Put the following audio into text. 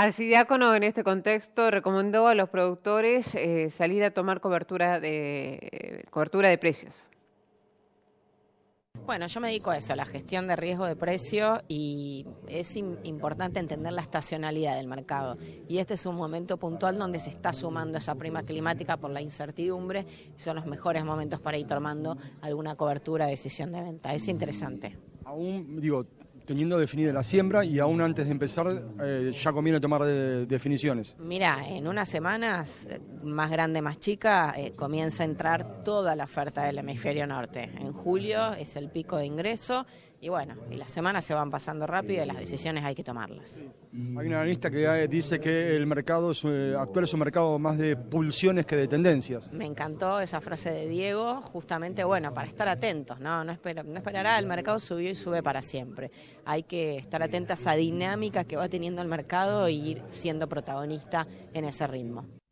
Arcidiácono en este contexto recomendó a los productores eh, salir a tomar cobertura de, cobertura de precios. Bueno, yo me dedico a eso, a la gestión de riesgo de precio y es importante entender la estacionalidad del mercado. Y este es un momento puntual donde se está sumando esa prima climática por la incertidumbre son los mejores momentos para ir tomando alguna cobertura, de decisión de venta. Es interesante. Aún, digo, teniendo definida la siembra y aún antes de empezar eh, ya conviene tomar definiciones. Mira, en unas semanas, eh, más grande, más chica, eh, comienza a entrar toda la oferta del hemisferio norte. En julio es el pico de ingreso y bueno, y las semanas se van pasando rápido y las decisiones hay que tomarlas. Hay una analista que dice que el mercado actual es un mercado más de pulsiones que de tendencias. Me encantó esa frase de Diego, justamente, bueno, para estar atentos, ¿no? No, no esperará, el mercado subió y sube para siempre hay que estar atenta a esa dinámica que va teniendo el mercado e ir siendo protagonista en ese ritmo.